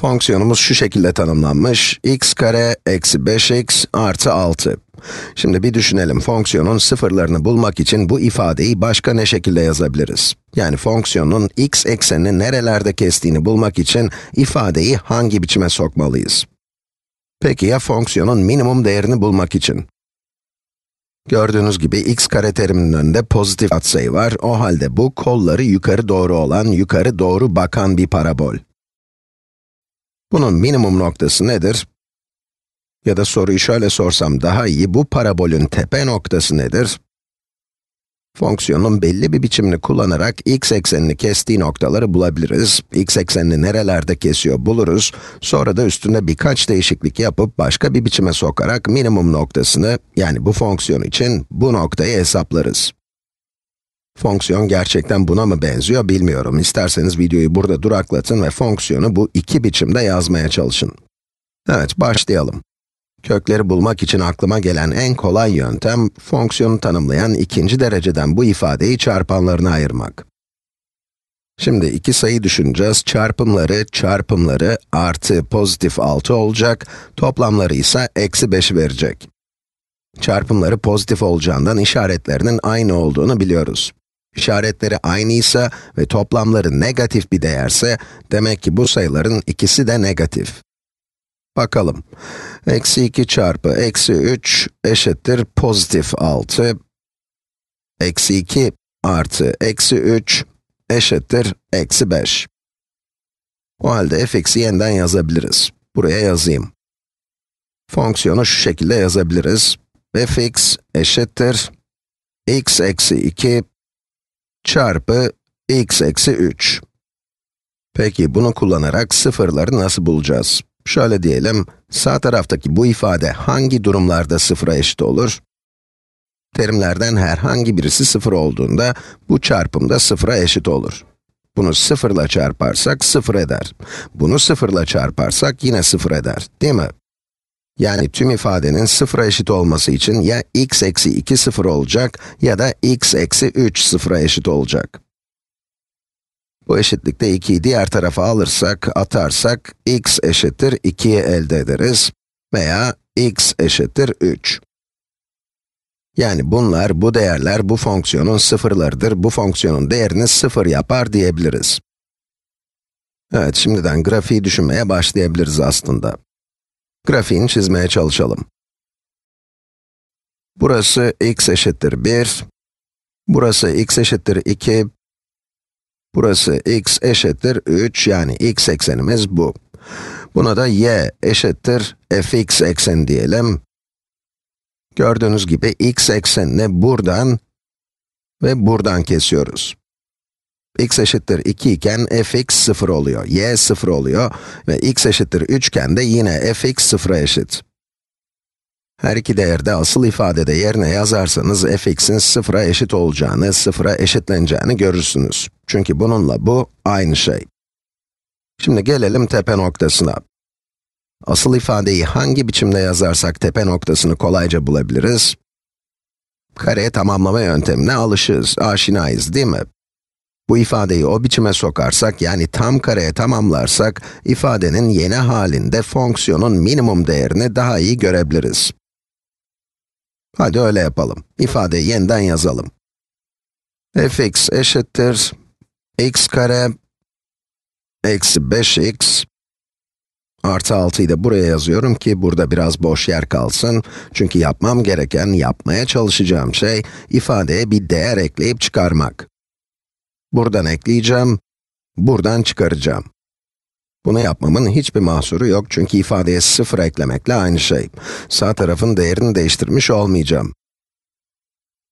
Fonksiyonumuz şu şekilde tanımlanmış. x kare eksi 5x artı 6. Şimdi bir düşünelim, fonksiyonun sıfırlarını bulmak için bu ifadeyi başka ne şekilde yazabiliriz? Yani fonksiyonun x eksenini nerelerde kestiğini bulmak için ifadeyi hangi biçime sokmalıyız? Peki ya fonksiyonun minimum değerini bulmak için? Gördüğünüz gibi x kare teriminin önünde pozitif atsayı var. O halde bu kolları yukarı doğru olan, yukarı doğru bakan bir parabol. Bunun minimum noktası nedir? Ya da soruyu şöyle sorsam daha iyi, bu parabolün tepe noktası nedir? Fonksiyonun belli bir biçimini kullanarak x eksenini kestiği noktaları bulabiliriz. x eksenini nerelerde kesiyor buluruz. Sonra da üstünde birkaç değişiklik yapıp başka bir biçime sokarak minimum noktasını, yani bu fonksiyon için bu noktayı hesaplarız. Fonksiyon gerçekten buna mı benziyor bilmiyorum. İsterseniz videoyu burada duraklatın ve fonksiyonu bu iki biçimde yazmaya çalışın. Evet, başlayalım. Kökleri bulmak için aklıma gelen en kolay yöntem, fonksiyonu tanımlayan ikinci dereceden bu ifadeyi çarpanlarına ayırmak. Şimdi iki sayı düşüneceğiz. Çarpımları, çarpımları artı pozitif 6 olacak, toplamları ise eksi 5 verecek. Çarpımları pozitif olacağından işaretlerinin aynı olduğunu biliyoruz. İşaretleri aynıysa ve toplamları negatif bir değerse, demek ki bu sayıların ikisi de negatif. Bakalım. Eksi 2 çarpı eksi 3 eşittir pozitif 6. Eksi 2 artı eksi 3 eşittir eksi 5. O halde fx'i yeniden yazabiliriz. Buraya yazayım. Fonksiyonu şu şekilde yazabiliriz. fx eşittir x eksi 2 çarpı x eksi 3. Peki bunu kullanarak sıfırları nasıl bulacağız? Şöyle diyelim, sağ taraftaki bu ifade hangi durumlarda sıfıra eşit olur? Terimlerden herhangi birisi sıfır olduğunda, bu çarpım da sıfıra eşit olur. Bunu sıfırla çarparsak sıfır eder. Bunu sıfırla çarparsak yine sıfır eder, değil mi? Yani tüm ifadenin sıfıra eşit olması için ya x eksi 2 sıfır olacak ya da x eksi 3 sıfıra eşit olacak. Bu eşitlikte 2'yi diğer tarafa alırsak, atarsak, x eşittir 2'yi elde ederiz veya x eşittir 3. Yani bunlar, bu değerler bu fonksiyonun sıfırlarıdır, bu fonksiyonun değerini sıfır yapar diyebiliriz. Evet, şimdiden grafiği düşünmeye başlayabiliriz aslında. Grafiğini çizmeye çalışalım. Burası x eşittir 1, burası x eşittir 2, burası x eşittir 3, yani x eksenimiz bu. Buna da y eşittir fx eksen diyelim. Gördüğünüz gibi x eksenini buradan ve buradan kesiyoruz x eşittir 2 iken fx 0 oluyor, y 0 oluyor ve x eşittir 3 iken de yine fx 0'a eşit. Her iki değerde asıl ifadede yerine yazarsanız fx'in 0'a eşit olacağını, 0'a eşitleneceğini görürsünüz. Çünkü bununla bu aynı şey. Şimdi gelelim tepe noktasına. Asıl ifadeyi hangi biçimde yazarsak tepe noktasını kolayca bulabiliriz? Kare tamamlama yöntemine alışığız, aşinayız değil mi? Bu ifadeyi o biçime sokarsak, yani tam kareye tamamlarsak, ifadenin yeni halinde fonksiyonun minimum değerini daha iyi görebiliriz. Hadi öyle yapalım. İfadeyi yeniden yazalım. fx eşittir x kare eksi 5x artı 6'yı da buraya yazıyorum ki burada biraz boş yer kalsın. Çünkü yapmam gereken, yapmaya çalışacağım şey ifadeye bir değer ekleyip çıkarmak. Buradan ekleyeceğim, buradan çıkaracağım. Bunu yapmamın hiçbir mahsuru yok çünkü ifadeye 0 eklemekle aynı şey. Sağ tarafın değerini değiştirmiş olmayacağım.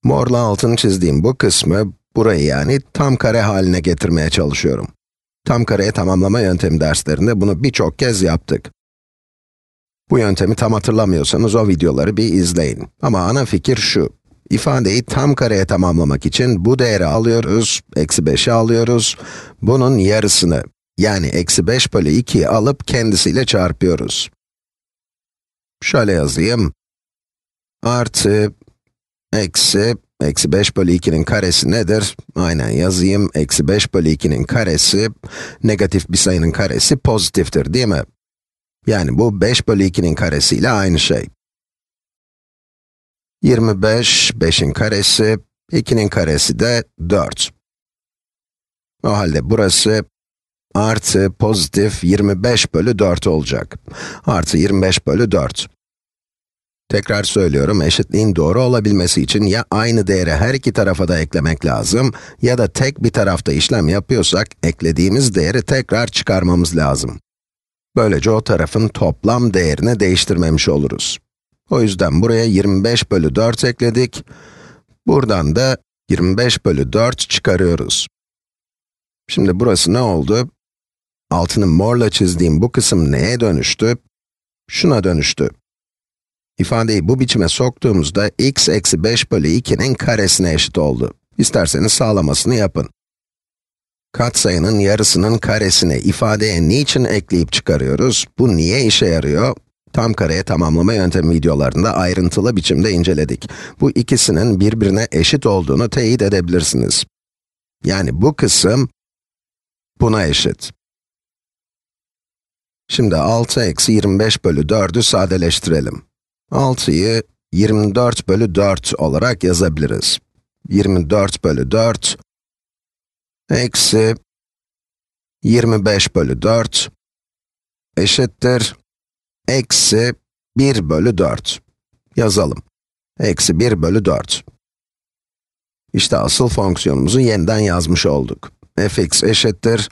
Morla altını çizdiğim bu kısmı, burayı yani tam kare haline getirmeye çalışıyorum. Tam kareye tamamlama yöntemi derslerinde bunu birçok kez yaptık. Bu yöntemi tam hatırlamıyorsanız o videoları bir izleyin. Ama ana fikir şu. İfadeyi tam kareye tamamlamak için bu değeri alıyoruz, eksi 5'i alıyoruz. Bunun yarısını, yani eksi 5 bölü 2'yi alıp kendisiyle çarpıyoruz. Şöyle yazayım. Artı, eksi, eksi 5 bölü 2'nin karesi nedir? Aynen yazayım. Eksi 5 bölü 2'nin karesi, negatif bir sayının karesi pozitiftir değil mi? Yani bu 5 bölü 2'nin karesi ile aynı şey. 25, 5'in karesi, 2'nin karesi de 4. O halde burası artı pozitif 25 bölü 4 olacak. Artı 25 bölü 4. Tekrar söylüyorum, eşitliğin doğru olabilmesi için ya aynı değeri her iki tarafa da eklemek lazım, ya da tek bir tarafta işlem yapıyorsak, eklediğimiz değeri tekrar çıkarmamız lazım. Böylece o tarafın toplam değerini değiştirmemiş oluruz. O yüzden buraya 25 bölü 4 ekledik. Buradan da 25 bölü 4 çıkarıyoruz. Şimdi burası ne oldu? Altını morla çizdiğim bu kısım neye dönüştü? Şuna dönüştü. İfadeyi bu biçime soktuğumuzda x eksi 5 bölü 2'nin karesine eşit oldu. İsterseniz sağlamasını yapın. Katsayının yarısının karesine ifadeye niçin ekleyip çıkarıyoruz? Bu niye işe yarıyor? Tam kareye tamamlama yöntemi videolarında ayrıntılı biçimde inceledik. Bu ikisinin birbirine eşit olduğunu teyit edebilirsiniz. Yani bu kısım buna eşit. Şimdi 6 eksi 25 bölü 4'ü sadeleştirelim. 6'yı 24 bölü 4 olarak yazabiliriz. 24 bölü 4 eksi 25 bölü 4 eşittir eksi 1 bölü 4. Yazalım. Eksi 1 bölü 4. İşte asıl fonksiyonumuzu yeniden yazmış olduk. fx eşittir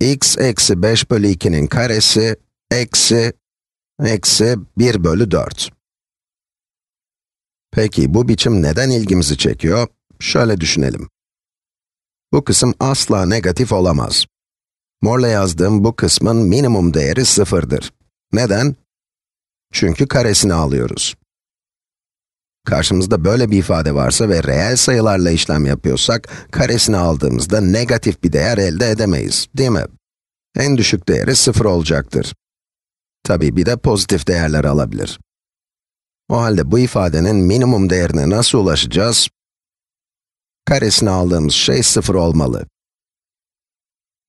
x eksi 5 bölü 2'nin karesi eksi eksi 1 bölü 4. Peki bu biçim neden ilgimizi çekiyor? Şöyle düşünelim. Bu kısım asla negatif olamaz. Morla yazdığım bu kısmın minimum değeri sıfırdır. Neden? Çünkü karesini alıyoruz. Karşımızda böyle bir ifade varsa ve reel sayılarla işlem yapıyorsak, karesini aldığımızda negatif bir değer elde edemeyiz, değil mi? En düşük değeri 0 olacaktır. Tabii bir de pozitif değerler alabilir. O halde bu ifadenin minimum değerine nasıl ulaşacağız? Karesini aldığımız şey 0 olmalı.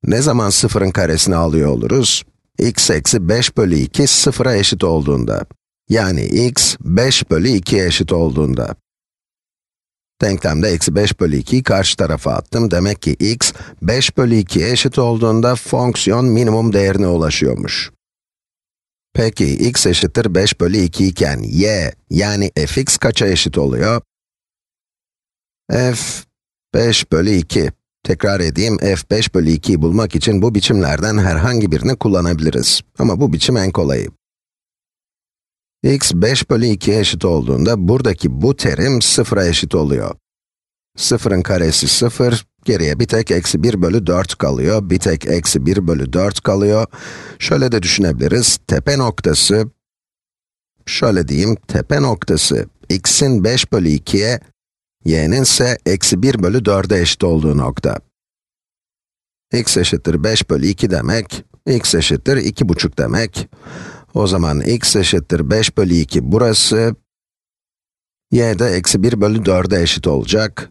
Ne zaman 0'ın karesini alıyor oluruz? x eksi 5 bölü 2 sıfıra eşit olduğunda. Yani x 5 bölü 2'ye eşit olduğunda. Denklemde eksi 5 bölü 2'yi karşı tarafa attım. Demek ki x 5 bölü 2'ye eşit olduğunda fonksiyon minimum değerine ulaşıyormuş. Peki x eşittir 5 bölü 2 iken y yani fx kaça eşit oluyor? f 5 bölü 2. Tekrar edeyim, f5 bölü 2'yi bulmak için bu biçimlerden herhangi birini kullanabiliriz. Ama bu biçim en kolayı. x 5 bölü 2'ye eşit olduğunda buradaki bu terim 0'a eşit oluyor. 0'ın karesi 0, geriye bir tek eksi 1 bölü 4 kalıyor, bir tek eksi 1 bölü 4 kalıyor. Şöyle de düşünebiliriz, tepe noktası, şöyle diyeyim, tepe noktası x'in 5 bölü 2'ye y'nin ise eksi 1 bölü 4'e eşit olduğu nokta. x eşittir 5 bölü 2 demek, x eşittir 2 buçuk demek. O zaman x eşittir 5 bölü 2 burası, y de eksi 1 bölü 4'e eşit olacak.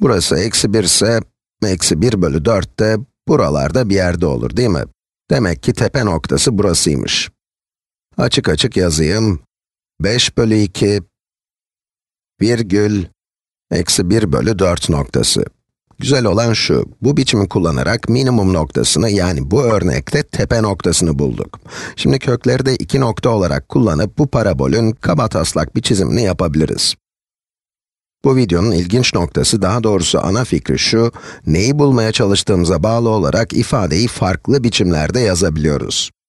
Burası eksi 1 ise, eksi 1 bölü 4 de buralarda bir yerde olur değil mi? Demek ki tepe noktası burasıymış. Açık açık yazayım. 5 bölü 2, virgül, Eksi 1 bölü 4 noktası. Güzel olan şu, bu biçimi kullanarak minimum noktasını yani bu örnekte tepe noktasını bulduk. Şimdi kökleri de iki nokta olarak kullanıp bu parabolün kabataslak bir çizimini yapabiliriz. Bu videonun ilginç noktası, daha doğrusu ana fikri şu, neyi bulmaya çalıştığımıza bağlı olarak ifadeyi farklı biçimlerde yazabiliyoruz.